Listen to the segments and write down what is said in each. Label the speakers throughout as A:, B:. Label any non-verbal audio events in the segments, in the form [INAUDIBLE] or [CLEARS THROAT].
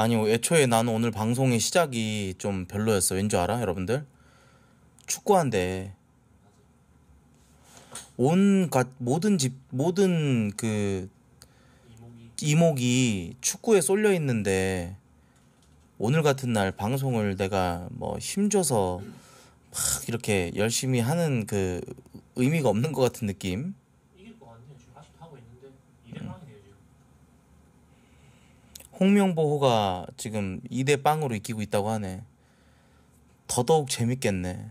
A: 아니 애초에 나는 오늘 방송의 시작이 좀 별로였어. 왠 줄 알아, 여러분들? 축구한데 온갖 모든 집 모든 그 이목이. 이목이 축구에 쏠려 있는데 오늘 같은 날 방송을 내가 뭐 힘줘서 막 이렇게 열심히 하는 그 의미가 없는 것 같은 느낌. 홍명보호가 지금 2대 빵으로 이기고 있다고 하네. 더더욱 재밌겠네.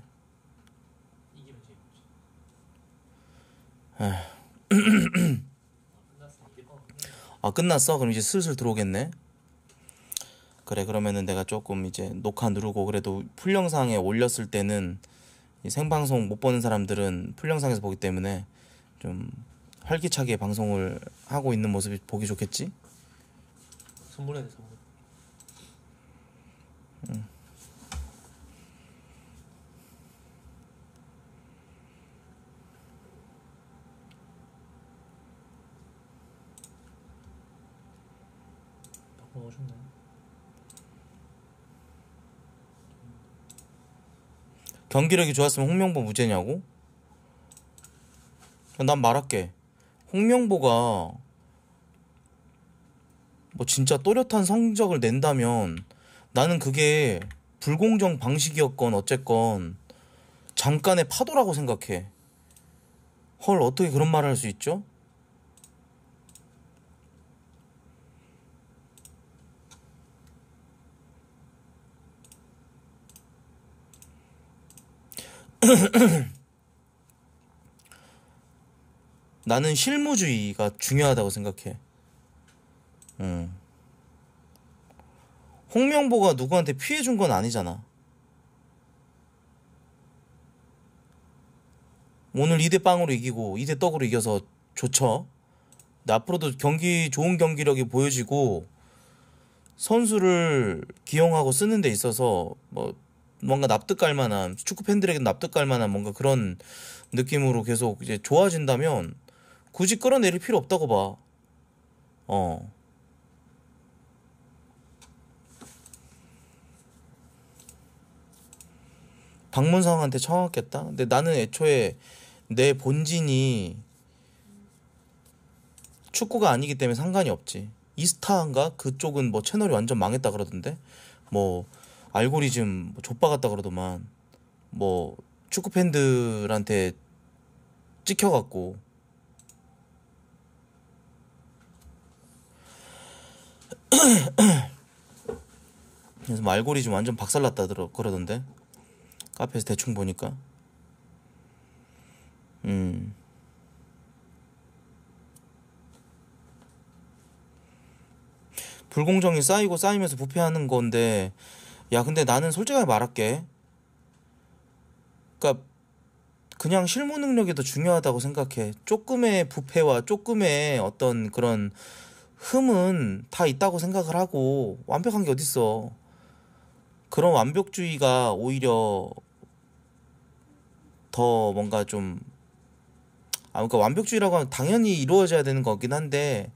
A: 아 끝났어? 그럼 이제 슬슬 들어오겠네. 그래 그러면은 내가 조금 이제 녹화 누르고 그래도 풀 영상에 올렸을 때는 생방송 못 보는 사람들은 풀 영상에서 보기 때문에 좀 활기차게 방송을 하고 있는 모습이 보기 좋겠지? 선물해야 돼 선물. 응. 바꿔 오셨네. 경기력이 좋았으면 홍명보 무죄냐고? 난 말할게. 홍명보가 뭐 진짜 또렷한 성적을 낸다면 나는 그게 불공정 방식이었건 어쨌건 잠깐의 파도라고 생각해. 헐, 어떻게 그런 말을 할 수 있죠? [CLEARS THROAT] 나는 실무주의가 중요하다고 생각해. 음. 홍명보가 누구한테 피해 준 건 아니잖아. 오늘 2대 빵으로 이기고 2대 떡으로 이겨서 좋죠. 근데 앞으로도 경기 좋은 경기력이 보여지고 선수를 기용하고 쓰는 데 있어서 뭐 뭔가 납득할 만한 축구 팬들에게 납득할 만한 뭔가 그런 느낌으로 계속 이제 좋아진다면 굳이 끌어내릴 필요 없다고 봐. 어. 박문성한테 처먹겠다. 근데 나는 애초에 내 본진이 축구가 아니기 때문에 상관이 없지. 이스타인가 그쪽은 뭐 채널이 완전 망했다 그러던데. 뭐 알고리즘 뭐 좆바 같다 그러더만. 뭐 축구 팬들한테 찍혀갖고 [CLEARS THROAT] 그래서 뭐 알고리즘 완전 박살났다 그러던데 카페에서 대충 보니까. 음. 불공정이 쌓이고 쌓이면서 부패하는 건데, 야, 근데 나는 솔직하게 말할게. 그니까, 그냥 실무 능력이 더 중요하다고 생각해. 조금의 부패와 조금의 어떤 그런 흠은 다 있다고 생각을 하고, 완벽한 게 어딨어. 그런 완벽주의가 오히려 더 뭔가 좀 아, 그러니까 완벽주의라고 하면 당연히 이루어져야 되는 거긴 한데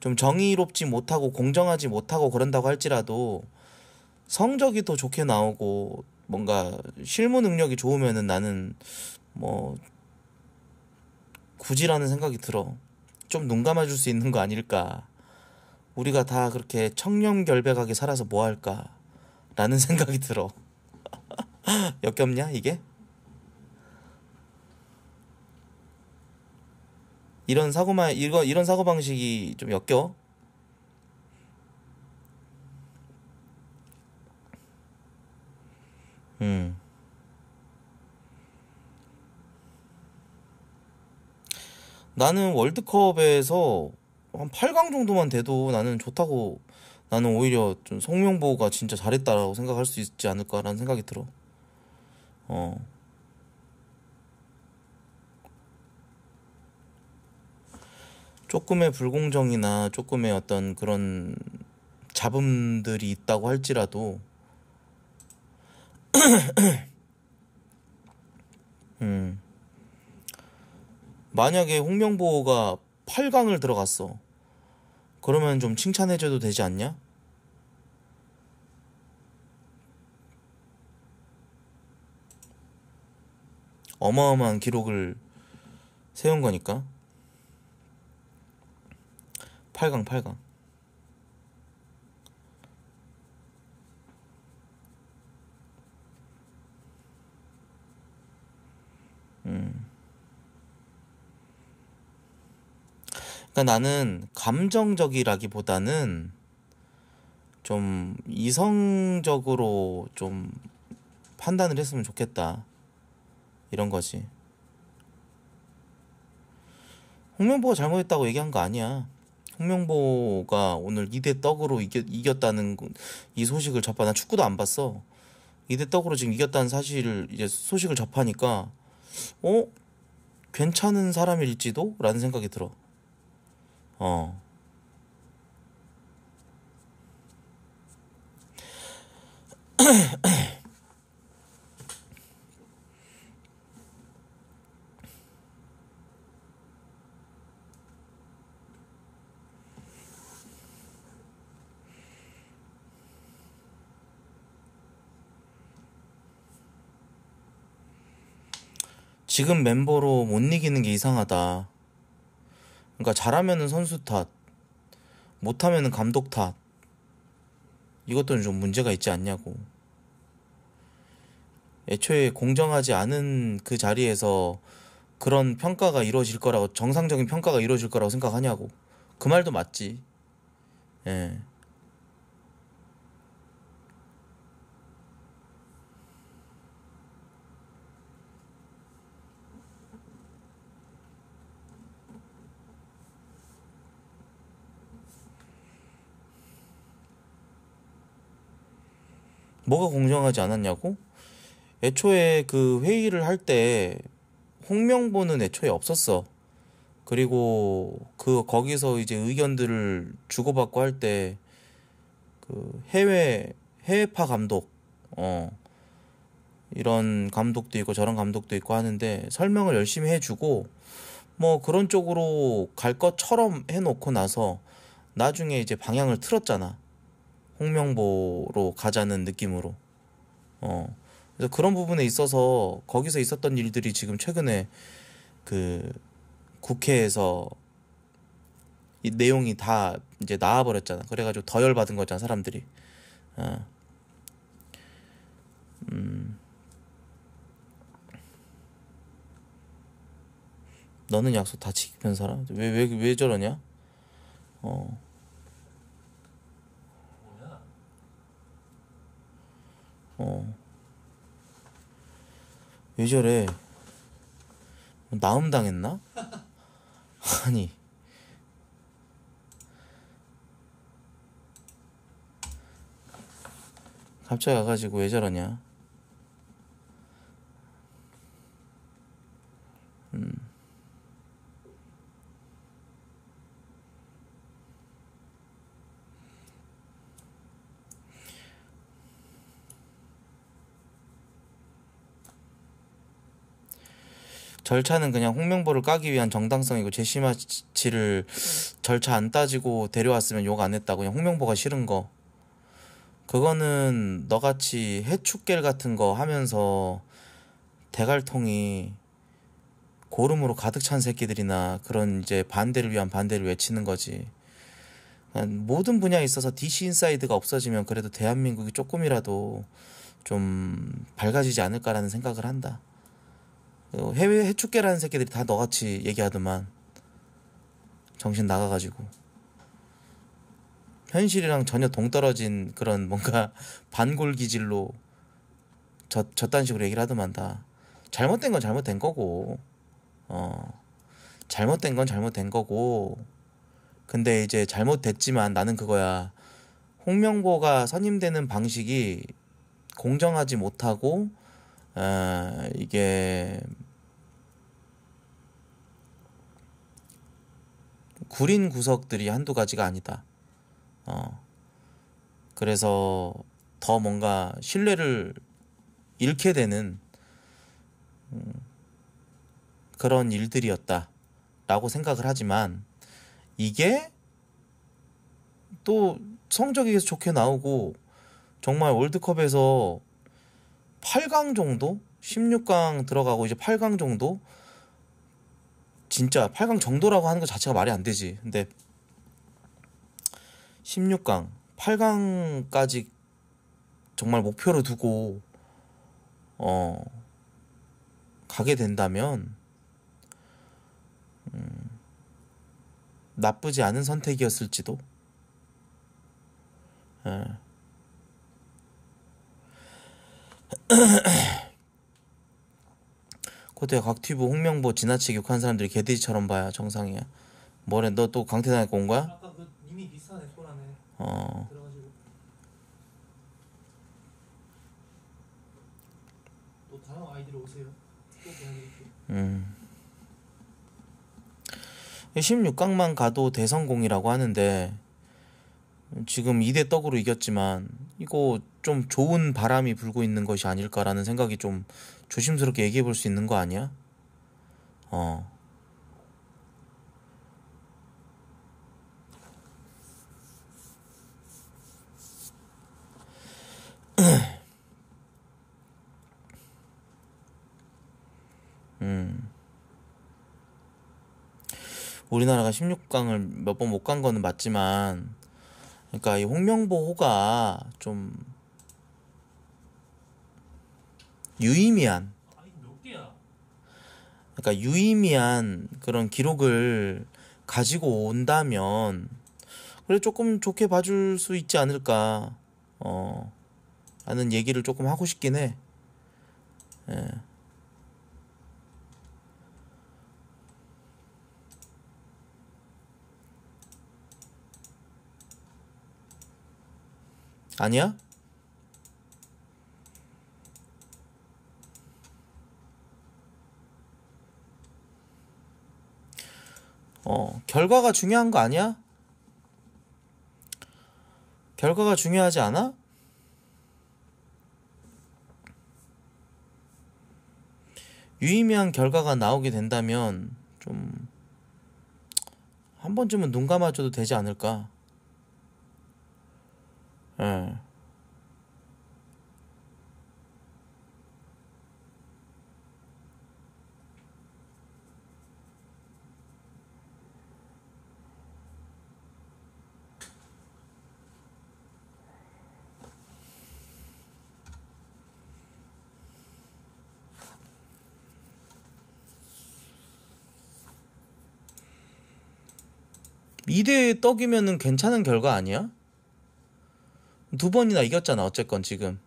A: 좀 정의롭지 못하고 공정하지 못하고 그런다고 할지라도 성적이 더 좋게 나오고 뭔가 실무 능력이 좋으면은 나는 뭐 굳이라는 생각이 들어 좀 눈 감아줄 수 있는 거 아닐까 우리가 다 그렇게 청렴결백하게 살아서 뭐 할까라는 [LAUGHS] 생각이 들어 [LAUGHS] 역겹냐 이게? 이런 사고만 이거 이런 사고 방식이 좀 엮여. 음. 나는 월드컵에서 한 8강 정도만 돼도 나는 좋다고 나는 오히려 좀 송명보가 진짜 잘했다라고 생각할 수 있지 않을까라는 생각이 들어. 어. 조금의 불공정이나 조금의 어떤 그런 잡음들이 있다고 할지라도 [CLEARS THROAT] 음. 만약에 홍명보가 8강을 들어갔어. 그러면 좀 칭찬해줘도 되지 않냐? 어마어마한 기록을 세운 거니까. 8강 8강 음. 그러니까 나는 감정적이라기보다는 좀 이성적으로 좀 판단을 했으면 좋겠다 이런 거지 홍명보가 잘못했다고 얘기한 거 아니야 송명보가 오늘 2대 떡으로 이겼, 다는이 소식을 접하 나 축구도 안 봤어. 2대 떡으로 지금 이겼다는 사실을 이제 소식을 접하니까 어? 괜찮은 사람일지도? 라는 생각이 들어. 어. [CLEARS THROAT] 지금 멤버로 못 이기는 게 이상하다. 그러니까 잘하면 선수 탓, 못하면 감독 탓. 이것도 좀 문제가 있지 않냐고. 애초에 공정하지 않은 그 자리에서 그런 평가가 이루어질 거라고 정상적인 평가가 이루어질 거라고 생각하냐고. 그 말도 맞지. 예. 뭐가 공정하지 않았냐고? 애초에 그 회의를 할 때 홍명보는 애초에 없었어. 그리고 그 거기서 이제 의견들을 주고받고 할 때 그 해외 해외파 감독 어 이런 감독도 있고 저런 감독도 있고 하는데 설명을 열심히 해주고 뭐 그런 쪽으로 갈 것처럼 해놓고 나서 나중에 이제 방향을 틀었잖아. 홍명보로 가자는 느낌으로. 어. 그래서 그런 부분에 있어서 거기서 있었던 일들이 지금 최근에 그 국회에서 이 내용이 다 이제 나와버렸잖아. 그래가지고 더 열받은 거잖아, 사람들이. 어. 음. 너는 약속 다 지키는 사람? 왜, 왜, 왜 저러냐? 어. 어. 왜 저래? 뭐 나음 당했나? [LAUGHS] 아니. 갑자기 와가지고 왜 저러냐? 음. 절차는 그냥 홍명보를 까기 위한 정당성이고 제시마치를 절차 안 따지고 데려왔으면 욕 안 했다. 그냥 홍명보가 싫은 거. 그거는 너같이 해축겔 같은 거 하면서 대갈통이 고름으로 가득 찬 새끼들이나 그런 이제 반대를 위한 반대를 외치는 거지. 모든 분야에 있어서 DC 인사이드가 없어지면 그래도 대한민국이 조금이라도 좀 밝아지지 않을까라는 생각을 한다. 어, 해외 해축계라는 새끼들이 다 너같이 얘기하더만 정신 나가가지고 현실이랑 전혀 동떨어진 그런 뭔가 [LAUGHS] 반골 기질로 저, 저딴 식으로 얘기를 하더만 다 잘못된 건 잘못된 거고 어 잘못된 건 잘못된 거고 근데 이제 잘못됐지만 나는 그거야 홍명보가 선임되는 방식이 공정하지 못하고 어, 이게 구린 구석들이 한두 가지가 아니다. 어. 그래서 더 뭔가 신뢰를 잃게 되는 음, 그런 일들이었다. 라고 생각을 하지만 이게 또 성적이 좋게 나오고 정말 월드컵에서 8강 정도? 16강 들어가고 이제 8강 정도? 진짜 8강 정도라고 하는 것 자체가 말이 안 되지. 근데 16강, 8강까지 정말 목표를 두고 어 가게 된다면 음, 나쁘지 않은 선택이었을지도. 예. [CLEARS THROAT] [CLEARS THROAT] [CLEARS THROAT] 그때 각티브 홍명보 지나치게 욕한 사람들이 개돼지처럼 봐야 정상이야. 뭐래 너 또강태당에온 거야? 아까 그이 비슷한 애소라네. 어. 다른 아이디오세요 음. 16강만 가도 대성공이라고 하는데 지금 2대 떡으로 이겼지만 이거 좀 좋은 바람이 불고 있는 것이 아닐까라는 생각이 좀 조심스럽게 얘기해 볼 수 있는 거 아니야? 어. [CLEARS THROAT] 음. 우리나라가 16강을 몇 번 못 간 거는 맞지만, 그러니까 이 홍명보 호가 좀 유의미한 그러니까 유의미한 그런 기록을 가지고 온다면 그래 조금 좋게 봐줄 수 있지 않을까 어 라는 얘기를 조금 하고 싶긴 해. 예. 아니야? 어, 결과가 중요한 거 아니야? 결과가 중요하지 않아? 유의미한 결과가 나오게 된다면 좀 한 번쯤은 눈 감아줘도 되지 않을까? 예. 미대에 떡이면은 괜찮은 결과 아니야? 두 번이나 이겼잖아 어쨌건 지금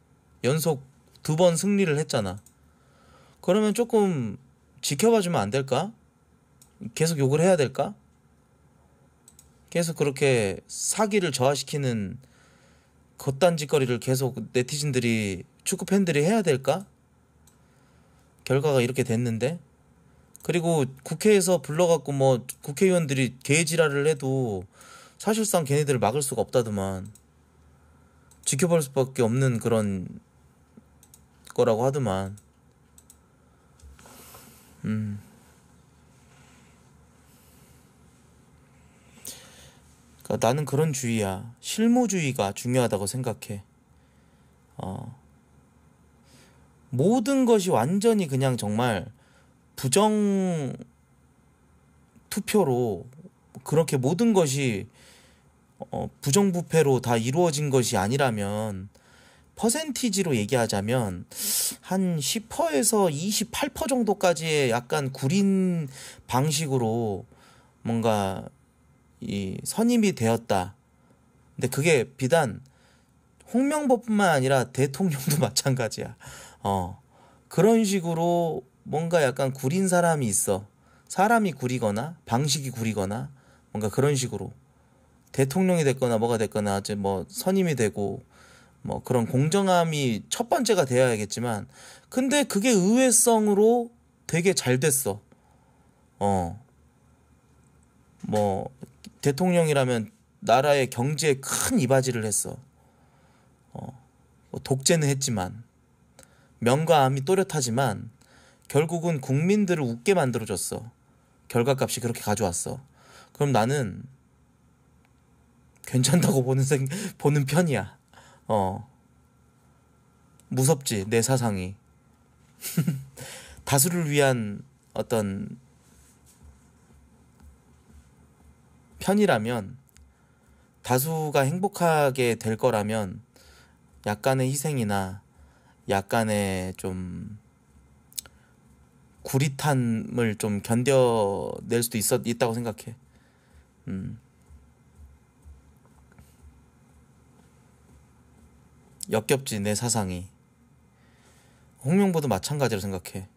A: 연속 두 번 승리를 했잖아 그러면 조금 지켜봐 주면 안 될까? 계속 욕을 해야 될까? 계속 그렇게 사기를 저하시키는 겉단지거리를 계속 네티즌들이 축구 팬들이 해야 될까? 결과가 이렇게 됐는데 그리고 국회에서 불러갖고 뭐 국회의원들이 개지랄을 해도 사실상 걔네들을 막을 수가 없다더만 지켜볼 수밖에 없는 그런 거라고 하더만 음 그러니까 나는 그런 주의야 실무주의가 중요하다고 생각해 어 모든 것이 완전히 그냥 정말 부정 투표로 그렇게 모든 것이 어, 부정부패로 다 이루어진 것이 아니라면 퍼센티지로 얘기하자면 한 10%에서 28% 정도까지의 약간 구린 방식으로 뭔가 이 선임이 되었다. 근데 그게 비단 홍명보뿐만 아니라 대통령도 [LAUGHS] 마찬가지야. 어. 그런 식으로 뭔가 약간 구린 사람이 있어. 사람이 구리거나 방식이 구리거나 뭔가 그런 식으로 대통령이 됐거나 뭐가 됐거나 이제 뭐 선임이 되고 뭐 그런 공정함이 첫 번째가 되어야겠지만 근데 그게 의외성으로 되게 잘 됐어. 어. 뭐 대통령이라면 나라의 경제에 큰 이바지를 했어. 어. 뭐 독재는 했지만 명과 암이 또렷하지만 결국은 국민들을 웃게 만들어줬어. 결과값이 그렇게 가져왔어. 그럼 나는 괜찮다고 보는 생, 보는 편이야. 어. 무섭지, 내 사상이. [LAUGHS] 다수를 위한 어떤 편이라면, 다수가 행복하게 될 거라면, 약간의 희생이나, 약간의 좀, 구리탄을 좀 견뎌낼 수도 있었 있다고 생각해. 음. 역겹지 내 사상이. 홍명보도 마찬가지로 생각해.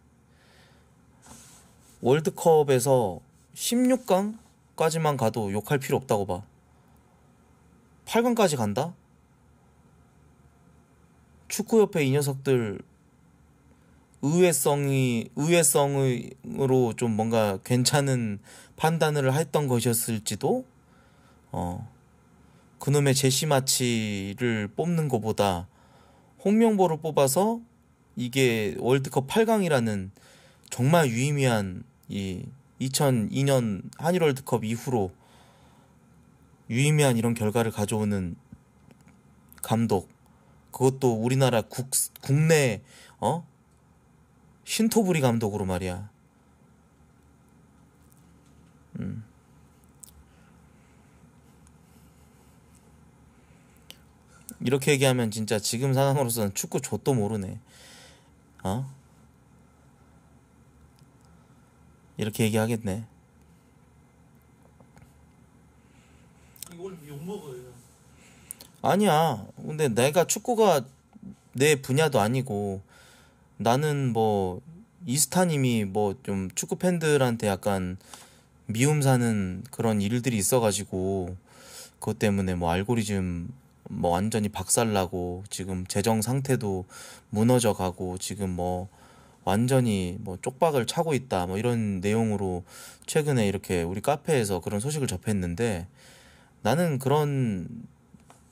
A: 월드컵에서 16강까지만 가도 욕할 필요 없다고 봐. 8강까지 간다? 축구협회 이 녀석들 의외성이 의외성으로 좀 뭔가 괜찮은 판단을 했던 것이었을지도 어 그놈의 제시 마치를 뽑는 것보다 홍명보를 뽑아서 이게 월드컵 8강이라는 정말 유의미한 이 2002년 한일 월드컵 이후로 유의미한 이런 결과를 가져오는 감독 그것도 우리나라 국, 국내 어 신토부리 감독으로 말이야. 음. 이렇게 얘기하면 진짜 지금 사람으로서는 축구 좆도 모르네. 어? 이렇게 얘기하겠네. 이걸 욕먹어요. 아니야. 근데 내가 축구가 내 분야도 아니고 나는 뭐 이스타님이 뭐 좀 축구 팬들한테 약간 미움 사는 그런 일들이 있어가지고 그것 때문에 뭐 알고리즘 뭐 완전히 박살나고 지금 재정 상태도 무너져 가고 지금 뭐 완전히 뭐 쪽박을 차고 있다 뭐 이런 내용으로 최근에 이렇게 우리 카페에서 그런 소식을 접했는데 나는 그런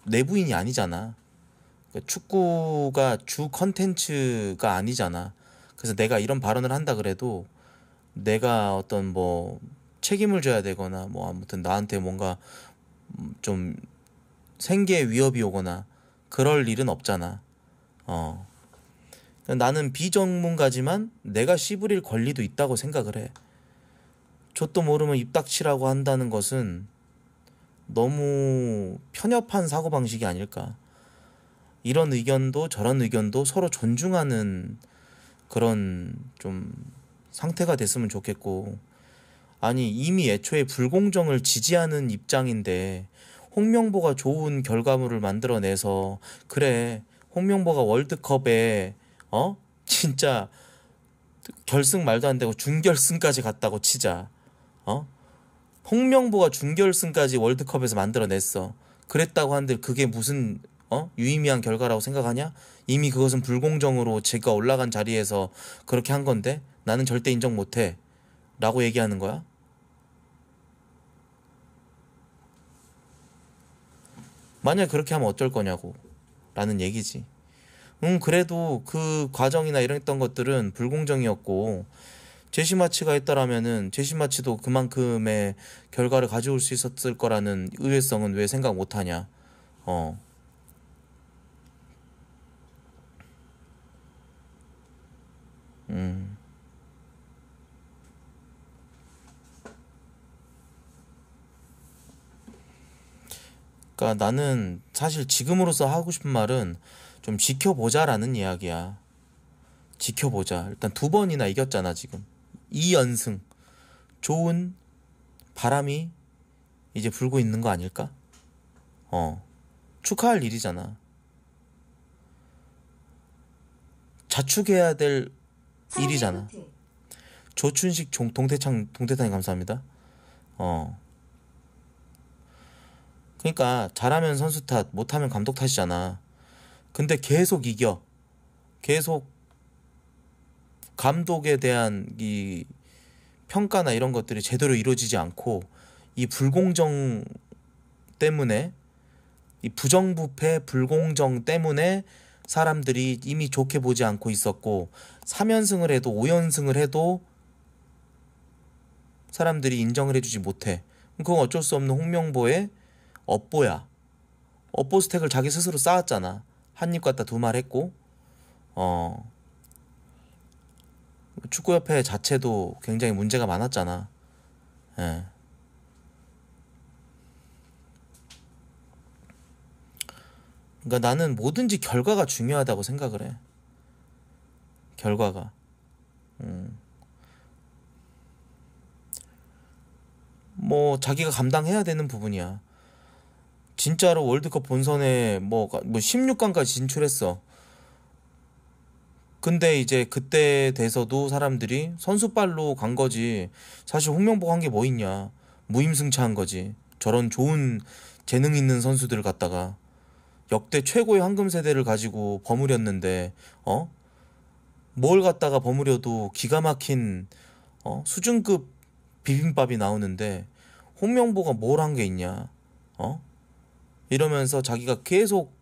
A: 내부인이 아니잖아. 그러니까 축구가 주 컨텐츠가 아니잖아. 그래서 내가 이런 발언을 한다 그래도 내가 어떤 뭐 책임을 져야 되거나 뭐 아무튼 나한테 뭔가 좀 생계 위협이 오거나 그럴 일은 없잖아. 어. 나는 비전문가지만 내가 씨부릴 권리도 있다고 생각을 해. 저도 모르면 입 닥치라고 한다는 것은 너무 편협한 사고방식이 아닐까. 이런 의견도 저런 의견도 서로 존중하는 그런 좀 상태가 됐으면 좋겠고 아니 이미 애초에 불공정을 지지하는 입장인데 홍명보가 좋은 결과물을 만들어내서 그래 홍명보가 월드컵에 어 [LAUGHS] 진짜 결승 말도 안 되고 준결승까지 갔다고 치자 어 홍명보가 준결승까지 월드컵에서 만들어냈어 그랬다고 한들 그게 무슨 어? 유의미한 결과라고 생각하냐? 이미 그것은 불공정으로 제가 올라간 자리에서 그렇게 한 건데 나는 절대 인정 못 해. 라고 얘기하는 거야? 만약 그렇게 하면 어쩔 거냐고. 라는 얘기지. 음, 그래도 그 과정이나 이런 했던 것들은 불공정이었고, 제시마치가 했다라면은 제시마치도 그만큼의 결과를 가져올 수 있었을 거라는 의외성은 왜 생각 못하냐. 어. 음. 그러니까 나는 사실 지금으로서 하고 싶은 말은 좀 지켜보자라는 이야기야. 지켜보자. 일단 두 번이나 이겼잖아, 지금. 이연승 좋은 바람이 이제 불고 있는 거 아닐까? 어. 축하할 일이잖아. 자축해야 될 일이잖아 조춘식 종, 동태창 동태탕이 감사합니다. 어. 그러니까 잘하면 선수 탓, 못하면 감독 탓이잖아. 근데 계속 이겨. 계속 감독에 대한 이 평가나 이런 것들이 제대로 이루어지지 않고 이 불공정 때문에 이 부정부패 불공정 때문에 사람들이 이미 좋게 보지 않고 있었고 3연승을 해도 5연승을 해도 사람들이 인정을 해주지 못해. 그건 어쩔 수 없는 홍명보의 업보야. 업보 스택을 자기 스스로 쌓았잖아. 한 입 갖다 두 말 했고, 어, 축구협회 자체도 굉장히 문제가 많았잖아. 예. 그러니까 나는 뭐든지 결과가 중요하다고 생각을 해. 결과가. 음. 뭐 자기가 감당해야 되는 부분이야. 진짜로 월드컵 본선에 뭐, 뭐 16강까지 진출했어. 근데 이제 그때 돼서도 사람들이 선수빨로 간 거지. 사실 홍명복한 게 뭐 있냐. 무임승차한 거지. 저런 좋은 재능 있는 선수들을 갖다가. 역대 최고의 황금 세대를 가지고 버무렸는데 어? 뭘 갖다가 버무려도 기가 막힌 어? 수준급 비빔밥이 나오는데 홍명보가 뭘 한 게 있냐? 어? 이러면서 자기가 계속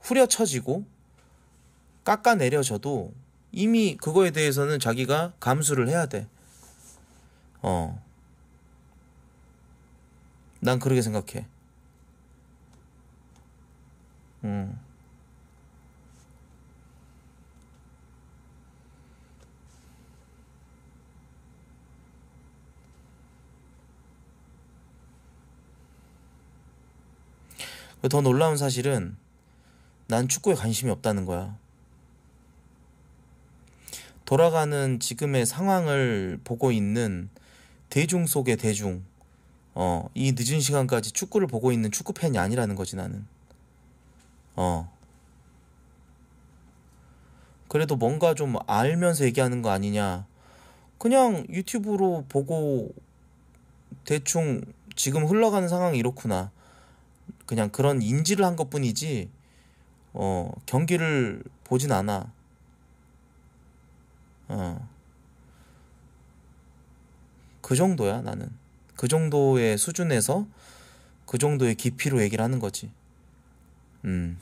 A: 후려쳐지고 깎아내려져도 이미 그거에 대해서는 자기가 감수를 해야 돼. 어. 난 그렇게 생각해. 음. 그 더 놀라운 사실은 난 축구에 관심이 없다는 거야. 돌아가는 지금의 상황을 보고 있는 대중 속의 대중, 어, 이 늦은 시간까지 축구를 보고 있는 축구 팬이 아니라는 거지, 나는. 어. 그래도 뭔가 좀 알면서 얘기하는 거 아니냐. 그냥 유튜브로 보고 대충 지금 흘러가는 상황이 이렇구나. 그냥 그런 인지를 한 것 뿐이지, 어, 경기를 보진 않아. 어. 그 정도야, 나는. 그 정도의 수준에서 그 정도의 깊이로 얘기를 하는 거지. 음.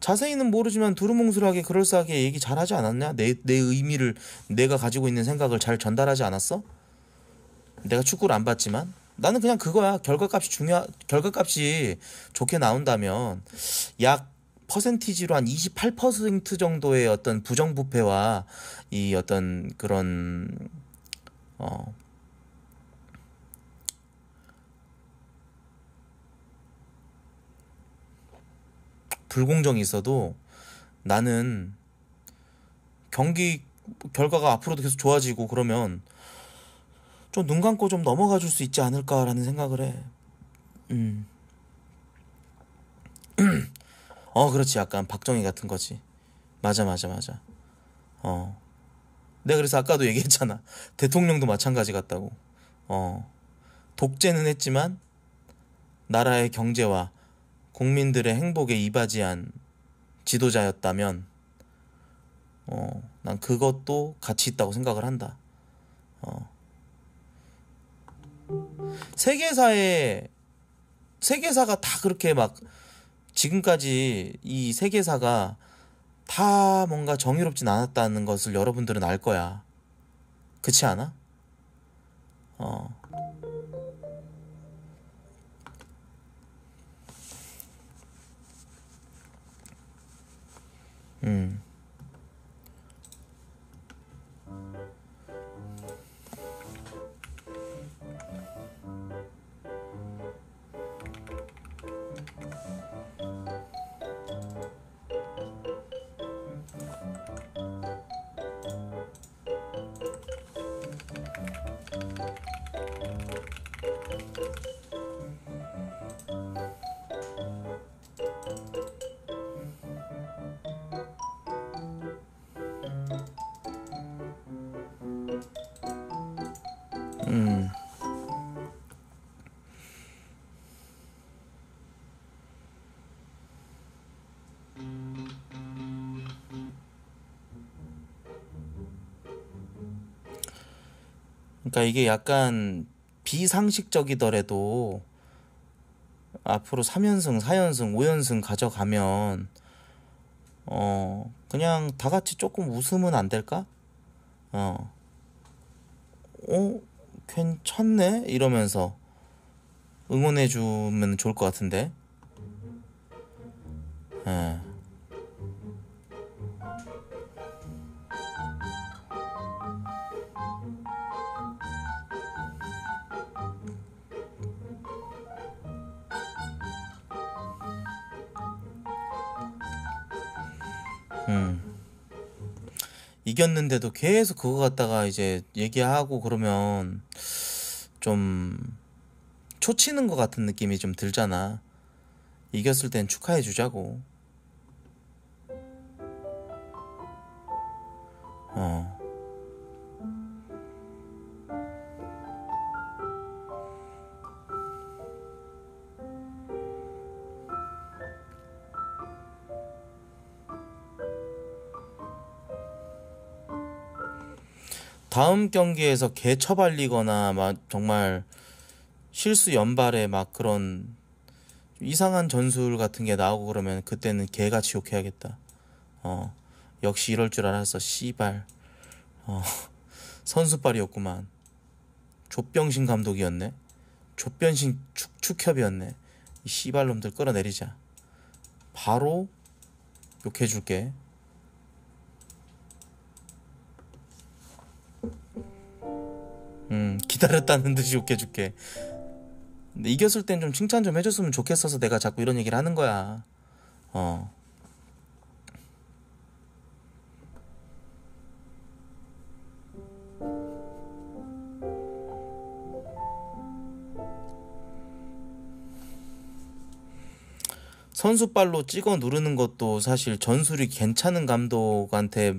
A: 자세히는 모르지만 두루뭉술하게 그럴싸하게 얘기 잘하지 않았냐? 내, 내 의미를 내가 가지고 있는 생각을 잘 전달하지 않았어? 내가 축구를 안 봤지만 나는 그냥 그거야. 결과값이 중요 결과값이 좋게 나온다면 약 퍼센티지로 한 28% 정도의 어떤 부정부패와 이 어떤 그런 어 불공정이 있어도 나는 경기 결과가 앞으로도 계속 좋아지고 그러면 좀 눈 감고 좀 넘어가 줄 수 있지 않을까라는 생각을 해. 음. [CLEARS THROAT] 어, 그렇지. 약간 박정희 같은 거지. 맞아, 맞아, 맞아. 어. 내가 그래서 아까도 얘기했잖아. [LAUGHS] 대통령도 마찬가지 같다고. 어. 독재는 했지만, 나라의 경제와 국민들의 행복에 이바지한 지도자였다면 어, 난 그것도 가치 있다고 생각을 한다. 어. 세계사에 세계사가 다 그렇게 막 지금까지 이 세계사가 다 뭔가 정의롭진 않았다는 것을 여러분들은 알 거야. 그렇지 않아? 어. Mm. 그러니까 이게 약간 비상식적이더라도 앞으로 3연승, 4연승, 5연승 가져가면 어 그냥 다 같이 조금 웃으면 안 될까? 어. 어, 괜찮네? 이러면서 응원해주면 좋을 것 같은데. 예. 이겼는데도 계속 그거 갖다가 이제 얘기하고 그러면 좀 초치는 것 같은 느낌이 좀 들잖아. 이겼을 땐 축하해 주자고. 어. 다음 경기에서 개 처발리거나 막 정말 실수 연발에 막 그런 이상한 전술 같은 게 나오고 그러면 그때는 개가 지옥해야겠다. 어 역시 이럴 줄 알았어 씨발 어 [LAUGHS] 선수빨이었구만 조병신 감독이었네 조병신 축, 축협이었네 이 씨발놈들 끌어내리자 바로 욕해줄게 음, 기다렸다는 듯이 웃겨줄게. 근데 이겼을 땐 좀 칭찬 좀 해줬으면 좋겠어서 내가 자꾸 이런 얘기를 하는 거야. 어. 선수발로 찍어 누르는 것도 사실 전술이 괜찮은 감독한테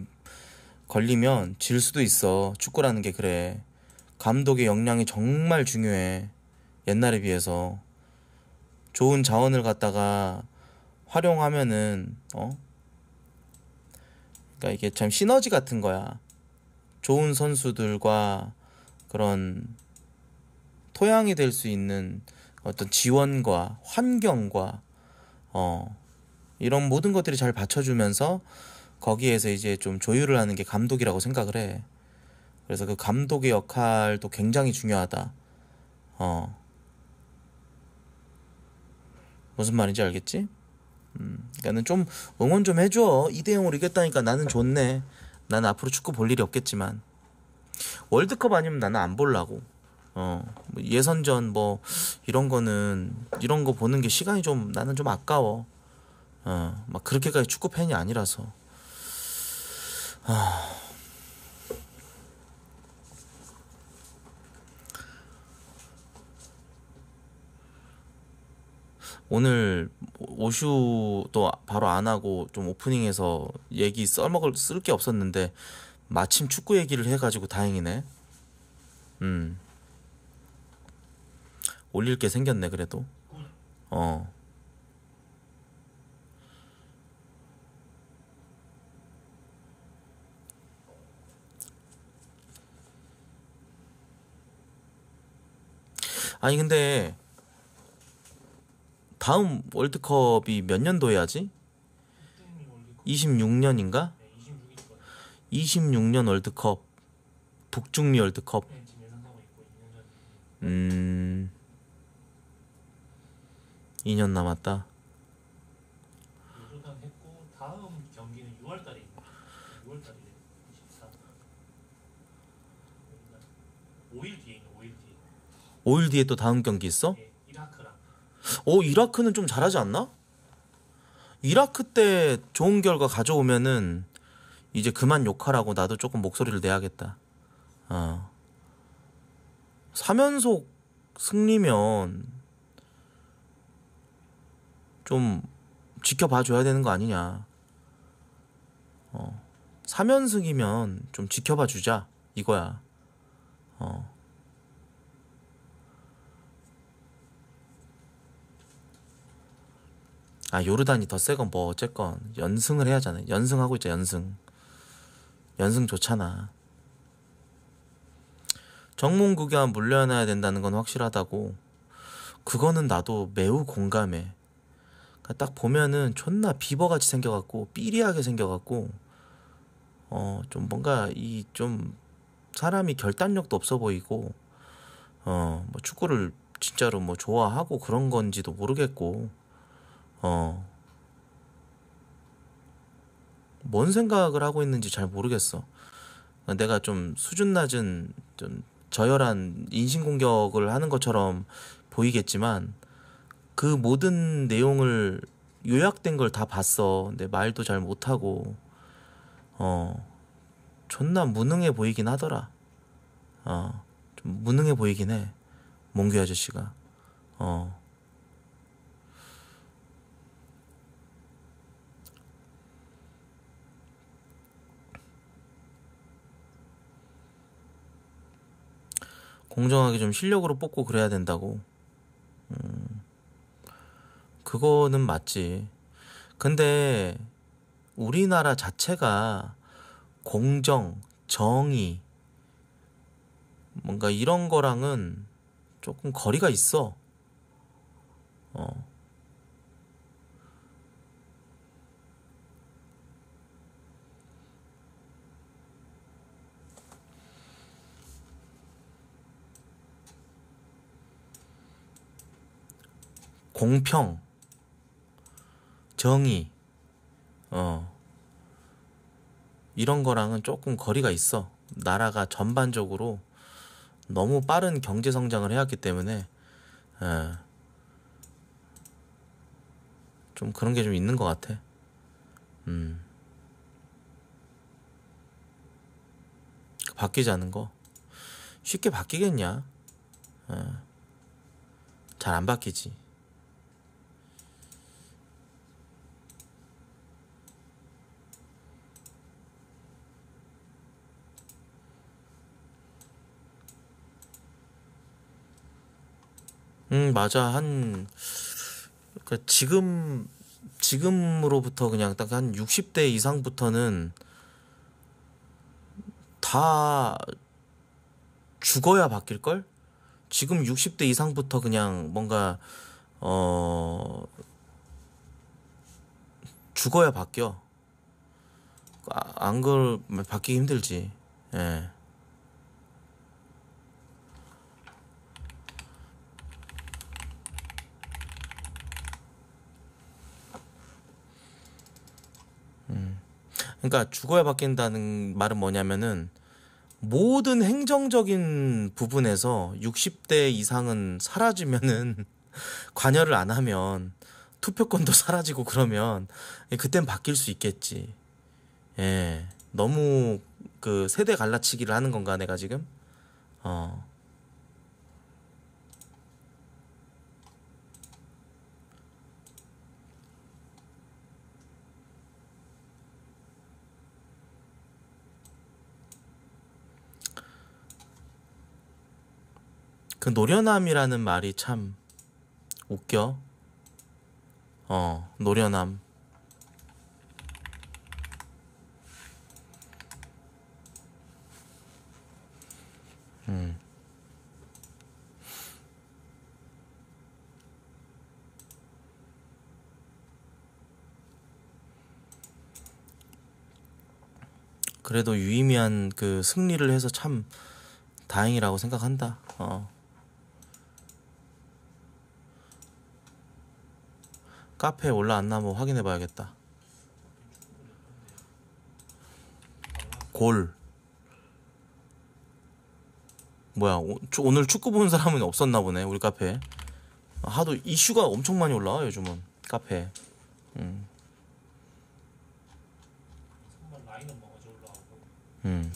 A: 걸리면 질 수도 있어. 축구라는 게 그래. 감독의 역량이 정말 중요해. 옛날에 비해서. 좋은 자원을 갖다가 활용하면은, 어? 그러니까 이게 참 시너지 같은 거야. 좋은 선수들과 그런 토양이 될 수 있는 어떤 지원과 환경과, 어, 이런 모든 것들이 잘 받쳐주면서 거기에서 이제 좀 조율을 하는 게 감독이라고 생각을 해. 그래서 그 감독의 역할도 굉장히 중요하다. 어. 무슨 말인지 알겠지? 음, 그니까는좀 응원 좀 해줘. 이대0으로 이겼다니까 나는 좋네. 나는 앞으로 축구 볼 일이 없겠지만. 월드컵 아니면 나는 안 볼라고. 어, 뭐 예선전 뭐 이런 거는 이런 거 보는 게 시간이 좀 나는 좀 아까워. 어, 막 그렇게까지 축구 팬이 아니라서. 아. 오늘 오슈도 바로 안 하고 좀 오프닝에서 얘기 써먹을 쓸 게 없었는데 마침 축구 얘기를 해가지고 다행이네. 음. 올릴 게 생겼네 그래도. 어. 아니 근데 다음 월드컵이 몇 년도에 하지? 26년인가? 26년 월드컵 북중미 월드컵 음 2년 남았다 5일 뒤에 또 다음 경기 있어? 네. 오 어, 이라크는 좀 잘하지 않나? 이라크 때 좋은 결과 가져오면은 이제 그만 욕하라고 나도 조금 목소리를 내야겠다. 어. 3연속 승리면 좀 지켜봐 줘야 되는 거 아니냐. 어. 3연승이면 좀 지켜봐 주자. 이거야. 어. 아 요르단이 더 세건 뭐 어쨌건 연승을 해야잖아요. 연승하고 있죠 연승. 연승 좋잖아. 정몽국이와 물려놔야 된다는 건 확실하다고. 그거는 나도 매우 공감해. 그러니까 딱 보면은 존나 비버같이 생겨갖고 삐리하게 생겨갖고 어 좀 뭔가 이 좀 사람이 결단력도 없어 보이고 어뭐 축구를 진짜로 뭐 좋아하고 그런 건지도 모르겠고 어. 뭔 생각을 하고 있는지 잘 모르겠어. 내가 좀 수준 낮은 좀 저열한 인신공격을 하는 것처럼 보이겠지만 그 모든 내용을 요약된 걸 다 봤어. 근데 말도 잘 못하고 어 존나 무능해 보이긴 하더라. 어좀 무능해 보이긴 해. 몽규 아저씨가 어. 공정하게 좀 실력으로 뽑고 그래야 된다고. 음, 그거는 맞지. 근데 우리나라 자체가 공정, 정의, 뭔가 이런 거랑은 조금 거리가 있어. 공평, 정의, 어, 이런 거랑은 조금 거리가 있어. 나라가 전반적으로 너무 빠른 경제 성장을 해왔기 때문에, 에, 예, 좀 그런 게 좀 있는 것 같아. 음. 바뀌지 않은 거. 쉽게 바뀌겠냐? 예. 잘안 바뀌지. 음 맞아 한 그러니까 지금 지금으로부터 그냥 딱 한 60대 이상부터는 다 죽어야 바뀔 걸? 지금 60대 이상부터 그냥 뭔가 어 죽어야 바뀌어. 아, 안걸 바뀌기 힘들지. 예. 음. 그러니까 죽어야 바뀐다는 말은 뭐냐면은 모든 행정적인 부분에서 60대 이상은 사라지면은 [LAUGHS] 관여를 안 하면 투표권도 [LAUGHS] 사라지고 그러면 예, 그땐 바뀔 수 있겠지. 예. 너무 그 세대 갈라치기를 하는 건가 내가 지금? 어. 그 노련함이라는 말이 참 웃겨. 어, 노련함. 음. 그래도 유의미한 그 승리를 해서 참 다행이라고 생각한다. 어. 카페에 올라왔나 뭐 확인해 봐야겠다 골 뭐야 오, 늘 축구 보는 사람은 없었나 보네 우리 카페 아, 하도 이슈가 엄청 많이 올라와 요즘은 카페 음. 음.